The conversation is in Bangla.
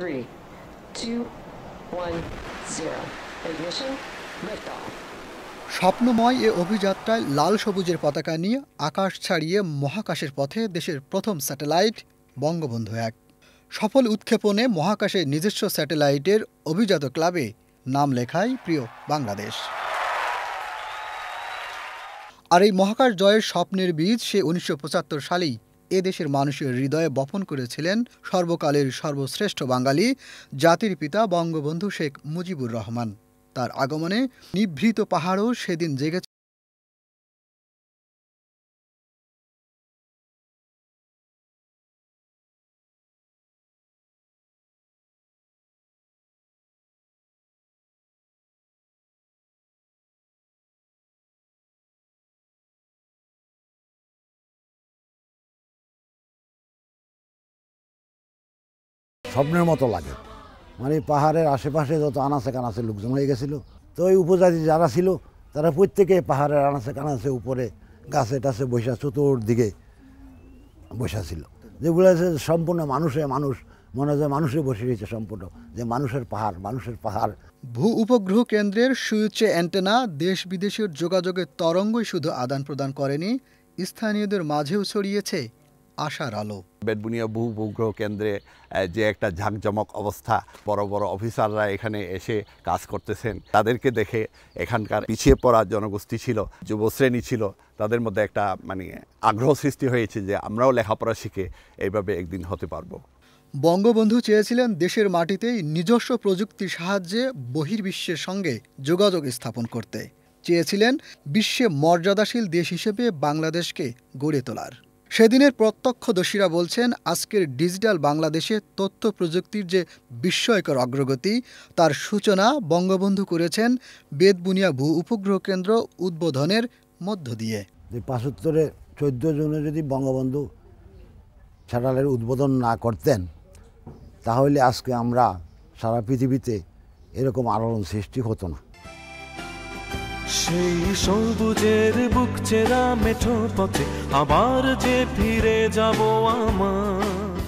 three, two, one, zero. Ignition, liftoff. স্বপ্নময় এ অভিযাত্রায় লাল সবুজের পতাকা নিয়ে আকাশ ছাড়িয়ে মহাকাশের পথে দেশের প্রথম স্যাটেলাইট বঙ্গবন্ধু এক সফল উৎক্ষেপণে মহাকাশে নিজস্ব স্যাটেলাইটের অভিজাত ক্লাবে নাম লেখায় প্রিয় বাংলাদেশ আর এই মহাকাশ জয়ের স্বপ্নের বীজ সে উনিশশো সালেই এ দেশের মানুষের হৃদয়ে বপন করেছিলেন সর্বকালের সর্বশ্রেষ্ঠ বাঙালি জাতির পিতা বঙ্গবন্ধু শেখ মুজিবুর রহমান তার আগমনে নিভৃত পাহাড়ও সেদিন জেগেছে স্বপ্নের মতো লাগে মানে পাহাড়ের আশেপাশে যত আনাচে কানাচে লোকজন হয়ে গেছিলো তো ওই উপজাতি যারা ছিল তারা প্রত্যেকে পাহাড়ের আনাচে কানাচে উপরে গাছে টাছে বৈশা চতুর্দিকে বসা ছিল যেগুলো সম্পূর্ণ মানুষে মানুষ মনে হয় মানুষে বসে রয়েছে সম্পূর্ণ যে মানুষের পাহাড় মানুষের পাহাড় ভূ উপগ্রহ কেন্দ্রের সুউচ্চ অ্যান্টেনা দেশ বিদেশের যোগাযোগের তরঙ্গই শুধু আদান প্রদান করেনি স্থানীয়দের মাঝেও ছড়িয়েছে আশার আলো বেদবুনিয়া বহু ভূগ্রহ কেন্দ্রে যে একটা ঝাঁকজমক অবস্থা বড় বড় অফিসাররা এখানে এসে কাজ করতেছেন তাদেরকে দেখে এখানকার পিছিয়ে পড়া জনগোষ্ঠী ছিল যুবশ্রেণী ছিল তাদের মধ্যে একটা মানে আগ্রহ সৃষ্টি হয়েছে যে আমরাও লেখাপড়া শিখে এইভাবে একদিন হতে পারবো বঙ্গবন্ধু চেয়েছিলেন দেশের মাটিতেই নিজস্ব প্রযুক্তির সাহায্যে বহির্বিশ্বের সঙ্গে যোগাযোগ স্থাপন করতে চেয়েছিলেন বিশ্বে মর্যাদাশীল দেশ হিসেবে বাংলাদেশকে গড়ে তোলার সেদিনের প্রত্যক্ষদর্শীরা বলছেন আজকের ডিজিটাল বাংলাদেশে তথ্য প্রযুক্তির যে বিস্ময়কর অগ্রগতি তার সূচনা বঙ্গবন্ধু করেছেন বেদবুনিয়া ভূ উপগ্রহ কেন্দ্র উদ্বোধনের মধ্য দিয়ে পাঁচত্তরে চোদ্দ জনে যদি বঙ্গবন্ধু স্যাটেলাইট উদ্বোধন না করতেন তাহলে আজকে আমরা সারা পৃথিবীতে এরকম আলোড়ন সৃষ্টি হতো না সেই সবুজের বুক চেরা মেঠো পথে আবার যে ফিরে যাব আমার